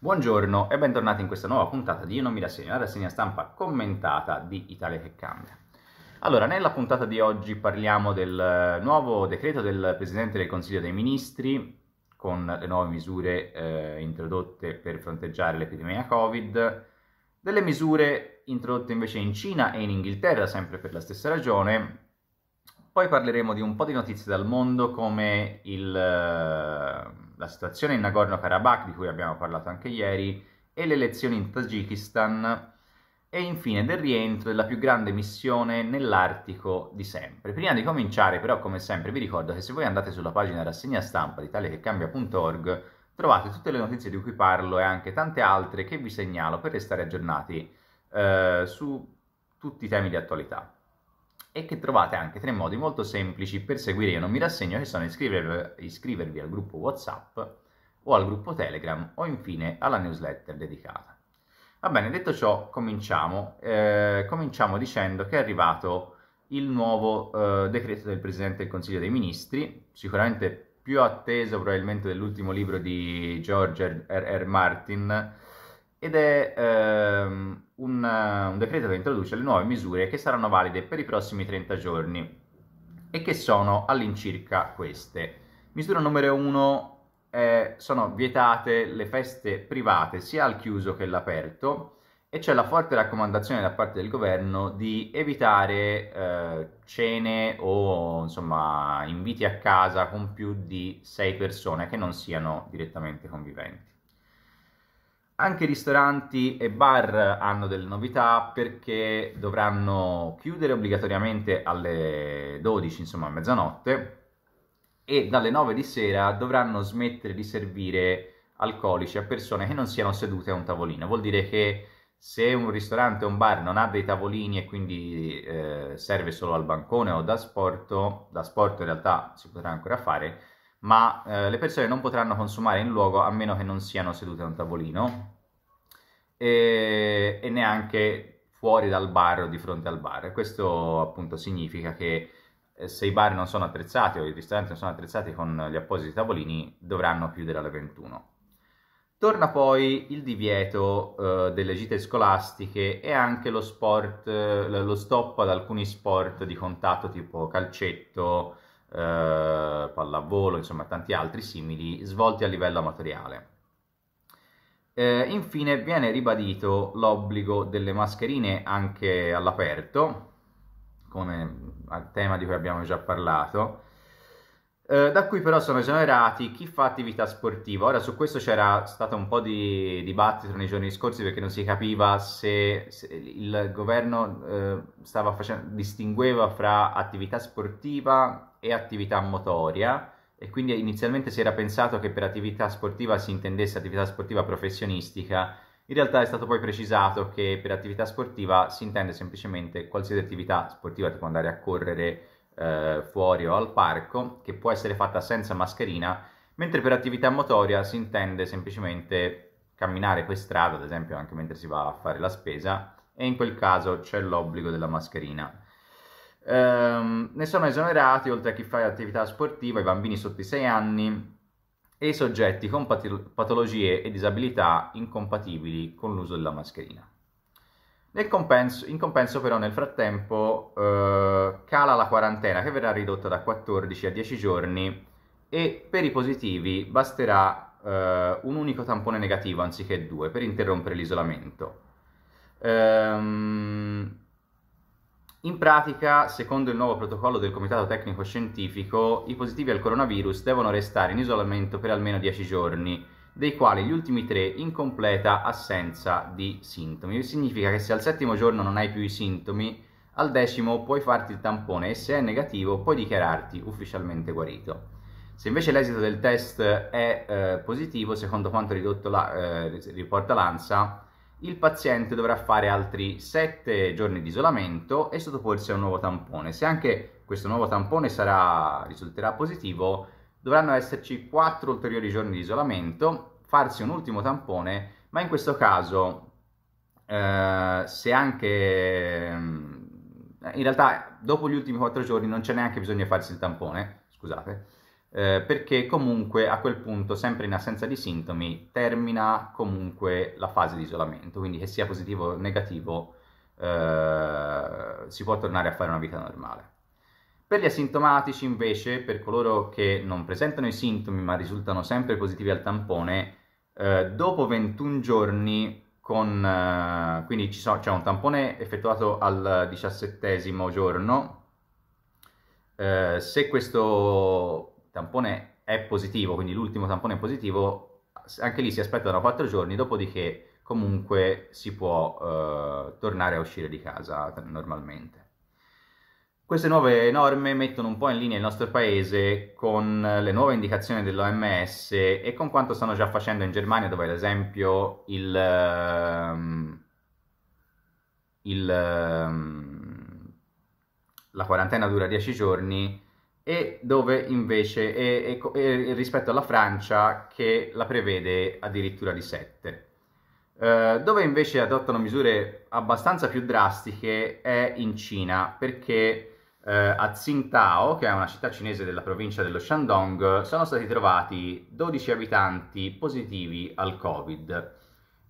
Buongiorno e bentornati in questa nuova puntata di Io non mi rassegno, la rassegna stampa commentata di Italia che cambia. Allora, nella puntata di oggi parliamo del eh, nuovo decreto del Presidente del Consiglio dei Ministri con le nuove misure eh, introdotte per fronteggiare l'epidemia Covid, delle misure introdotte invece in Cina e in Inghilterra, sempre per la stessa ragione. Poi parleremo di un po' di notizie dal mondo come il... Eh, la situazione in Nagorno-Karabakh, di cui abbiamo parlato anche ieri, e le elezioni in Tagikistan, e infine del rientro della più grande missione nell'Artico di sempre. Prima di cominciare, però, come sempre, vi ricordo che se voi andate sulla pagina rassegna stampa di taliachecambia.org trovate tutte le notizie di cui parlo e anche tante altre che vi segnalo per restare aggiornati eh, su tutti i temi di attualità e che trovate anche tre modi molto semplici per seguire Io non mi rassegno che sono iscrivervi, iscrivervi al gruppo WhatsApp o al gruppo Telegram o infine alla newsletter dedicata. Va bene, detto ciò, cominciamo. Eh, cominciamo dicendo che è arrivato il nuovo eh, decreto del Presidente del Consiglio dei Ministri, sicuramente più atteso probabilmente dell'ultimo libro di George R. R. Martin, ed è ehm, un, un decreto che introduce le nuove misure che saranno valide per i prossimi 30 giorni e che sono all'incirca queste. Misura numero 1 eh, sono vietate le feste private sia al chiuso che all'aperto e c'è la forte raccomandazione da parte del governo di evitare eh, cene o insomma inviti a casa con più di 6 persone che non siano direttamente conviventi. Anche ristoranti e bar hanno delle novità perché dovranno chiudere obbligatoriamente alle 12, insomma a mezzanotte, e dalle 9 di sera dovranno smettere di servire alcolici a persone che non siano sedute a un tavolino. Vuol dire che se un ristorante o un bar non ha dei tavolini e quindi eh, serve solo al bancone o da sport, da sport in realtà si potrà ancora fare, ma eh, le persone non potranno consumare in luogo a meno che non siano sedute a un tavolino e, e neanche fuori dal bar o di fronte al bar. Questo appunto significa che eh, se i bar non sono attrezzati o i ristoranti non sono attrezzati con gli appositi tavolini dovranno chiudere alle 21. Torna poi il divieto eh, delle gite scolastiche e anche lo, sport, eh, lo stop ad alcuni sport di contatto tipo calcetto, eh, pallavolo, insomma tanti altri simili svolti a livello amatoriale. Eh, infine viene ribadito l'obbligo delle mascherine anche all'aperto, come al tema di cui abbiamo già parlato, eh, da cui però sono esonerati chi fa attività sportiva. Ora su questo c'era stato un po' di dibattito nei giorni scorsi perché non si capiva se, se il governo eh, facendo, distingueva fra attività sportiva e attività motoria e quindi inizialmente si era pensato che per attività sportiva si intendesse attività sportiva professionistica, in realtà è stato poi precisato che per attività sportiva si intende semplicemente qualsiasi attività sportiva, tipo andare a correre eh, fuori o al parco, che può essere fatta senza mascherina, mentre per attività motoria si intende semplicemente camminare per strada, ad esempio anche mentre si va a fare la spesa, e in quel caso c'è l'obbligo della mascherina ehm, ne sono esonerati oltre a chi fa attività sportiva, i bambini sotto i 6 anni e i soggetti con patologie e disabilità incompatibili con l'uso della mascherina. Compenso, in compenso però nel frattempo eh, cala la quarantena che verrà ridotta da 14 a 10 giorni e per i positivi basterà eh, un unico tampone negativo anziché due per interrompere l'isolamento. Ehm, in pratica, secondo il nuovo protocollo del Comitato Tecnico Scientifico, i positivi al coronavirus devono restare in isolamento per almeno 10 giorni, dei quali gli ultimi 3 in completa assenza di sintomi. Significa che se al settimo giorno non hai più i sintomi, al decimo puoi farti il tampone e se è negativo puoi dichiararti ufficialmente guarito. Se invece l'esito del test è eh, positivo, secondo quanto la, eh, riporta l'ANSA, il paziente dovrà fare altri 7 giorni di isolamento e sottoporsi a un nuovo tampone. Se anche questo nuovo tampone sarà, risulterà positivo, dovranno esserci 4 ulteriori giorni di isolamento, farsi un ultimo tampone, ma in questo caso eh, se anche ehm, in realtà dopo gli ultimi 4 giorni non c'è neanche bisogno di farsi il tampone, scusate, eh, perché comunque a quel punto, sempre in assenza di sintomi, termina comunque la fase di isolamento, quindi che sia positivo o negativo eh, si può tornare a fare una vita normale. Per gli asintomatici invece, per coloro che non presentano i sintomi ma risultano sempre positivi al tampone, eh, dopo 21 giorni, con, eh, quindi c'è cioè un tampone effettuato al diciassettesimo giorno, eh, se questo tampone è positivo, quindi l'ultimo tampone è positivo, anche lì si aspettano 4 giorni, dopodiché comunque si può eh, tornare a uscire di casa normalmente. Queste nuove norme mettono un po' in linea il nostro paese con le nuove indicazioni dell'OMS e con quanto stanno già facendo in Germania, dove ad esempio il, ehm, il, ehm, la quarantena dura 10 giorni e dove invece è, è, è rispetto alla Francia che la prevede addirittura di 7. Eh, dove invece adottano misure abbastanza più drastiche è in Cina perché eh, a Tsingtao, che è una città cinese della provincia dello Shandong, sono stati trovati 12 abitanti positivi al Covid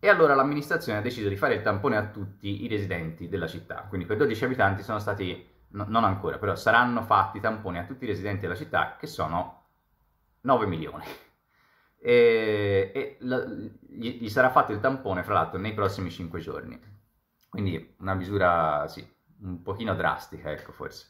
e allora l'amministrazione ha deciso di fare il tampone a tutti i residenti della città, quindi quei 12 abitanti sono stati no, non ancora, però saranno fatti tamponi a tutti i residenti della città che sono 9 milioni. E, e la, gli, gli, sarà fatto il tampone, fra l'altro, nei prossimi 5 giorni. Quindi una misura, sì, un pochino drastica, ecco, forse.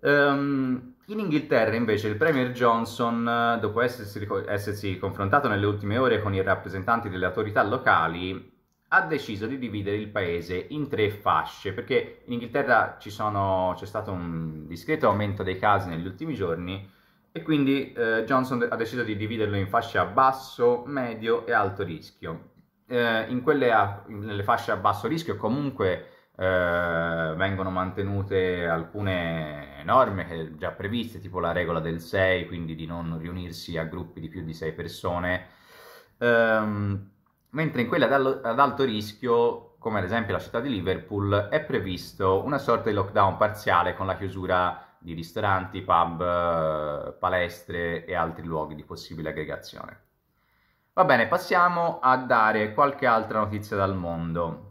Um, in Inghilterra invece il Premier Johnson, dopo essersi, essersi confrontato nelle ultime ore con i rappresentanti delle autorità locali, ha deciso di dividere il paese in tre fasce, perché in Inghilterra sono, c'è stato un discreto aumento dei casi negli ultimi giorni e quindi eh, Johnson ha deciso di dividerlo in fasce a basso, medio e alto rischio. Eh, in quelle a, nelle fasce a basso rischio comunque eh, vengono mantenute alcune norme già previste, tipo la regola del 6, quindi di non riunirsi a gruppi di più di 6 persone. Um, mentre in quelle ad alto rischio, come ad esempio la città di Liverpool, è previsto una sorta di lockdown parziale con la chiusura di ristoranti, pub, palestre e altri luoghi di possibile aggregazione. Va bene, passiamo a dare qualche altra notizia dal mondo.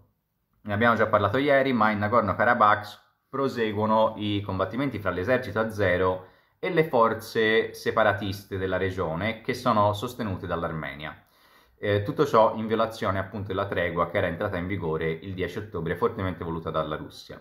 Ne abbiamo già parlato ieri, ma in Nagorno-Karabakh proseguono i combattimenti fra l'esercito a zero e le forze separatiste della regione che sono sostenute dall'Armenia. Eh, tutto ciò in violazione appunto della tregua che era entrata in vigore il 10 ottobre, fortemente voluta dalla Russia.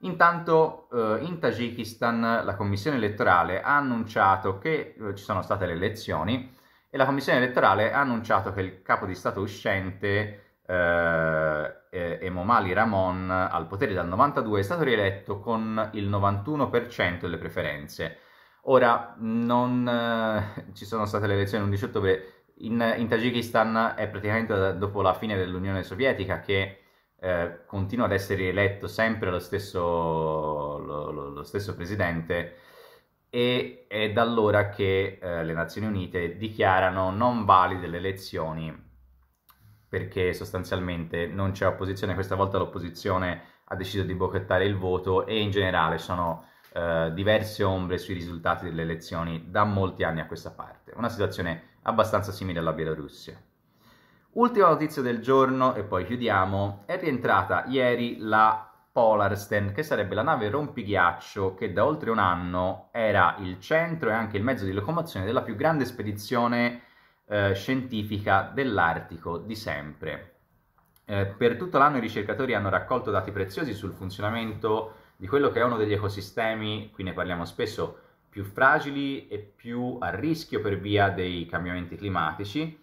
Intanto eh, in Tagikistan la commissione elettorale ha annunciato che eh, ci sono state le elezioni e la commissione elettorale ha annunciato che il capo di Stato uscente eh, eh, Emomali Ramon al potere dal 92 è stato rieletto con il 91% delle preferenze. Ora non, eh, ci sono state le elezioni l'11 ottobre, in, in Tagikistan è praticamente dopo la fine dell'Unione Sovietica che eh, continua ad essere eletto sempre lo stesso, lo, lo, lo stesso presidente e è da allora che eh, le Nazioni Unite dichiarano non valide le elezioni perché sostanzialmente non c'è opposizione, questa volta l'opposizione ha deciso di boicottare il voto e in generale sono eh, diverse ombre sui risultati delle elezioni da molti anni a questa parte. Una situazione abbastanza simile alla Bielorussia. Ultima notizia del giorno e poi chiudiamo, è rientrata ieri la Polarsten, che sarebbe la nave rompighiaccio che da oltre un anno era il centro e anche il mezzo di locomozione della più grande spedizione eh, scientifica dell'Artico di sempre. Eh, per tutto l'anno i ricercatori hanno raccolto dati preziosi sul funzionamento di quello che è uno degli ecosistemi, qui ne parliamo spesso, più fragili e più a rischio per via dei cambiamenti climatici.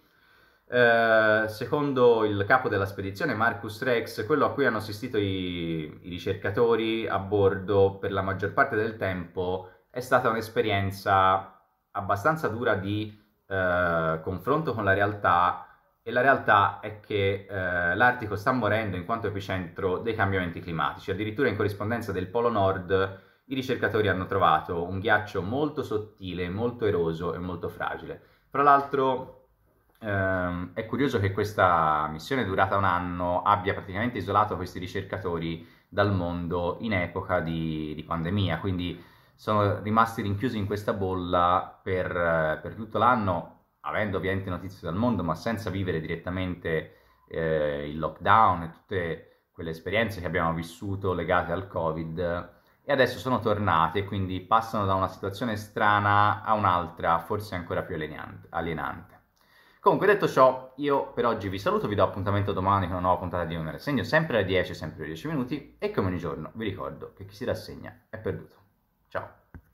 Eh, secondo il capo della spedizione Marcus Rex, quello a cui hanno assistito i, i ricercatori a bordo per la maggior parte del tempo è stata un'esperienza abbastanza dura di eh, confronto con la realtà e la realtà è che eh, l'Artico sta morendo in quanto epicentro dei cambiamenti climatici. Addirittura in corrispondenza del Polo Nord i ricercatori hanno trovato un ghiaccio molto sottile, molto eroso e molto fragile. Tra l'altro ehm, è curioso che questa missione durata un anno abbia praticamente isolato questi ricercatori dal mondo in epoca di, di pandemia, quindi sono rimasti rinchiusi in questa bolla per, per tutto l'anno, avendo ovviamente notizie dal mondo, ma senza vivere direttamente eh, il lockdown e tutte quelle esperienze che abbiamo vissuto legate al Covid e adesso sono tornate, quindi passano da una situazione strana a un'altra, forse ancora più alienante. Comunque, detto ciò, io per oggi vi saluto, vi do appuntamento domani con una nuova puntata di Un Rassegno, sempre alle 10, sempre alle 10 minuti, e come ogni giorno vi ricordo che chi si rassegna è perduto. Ciao!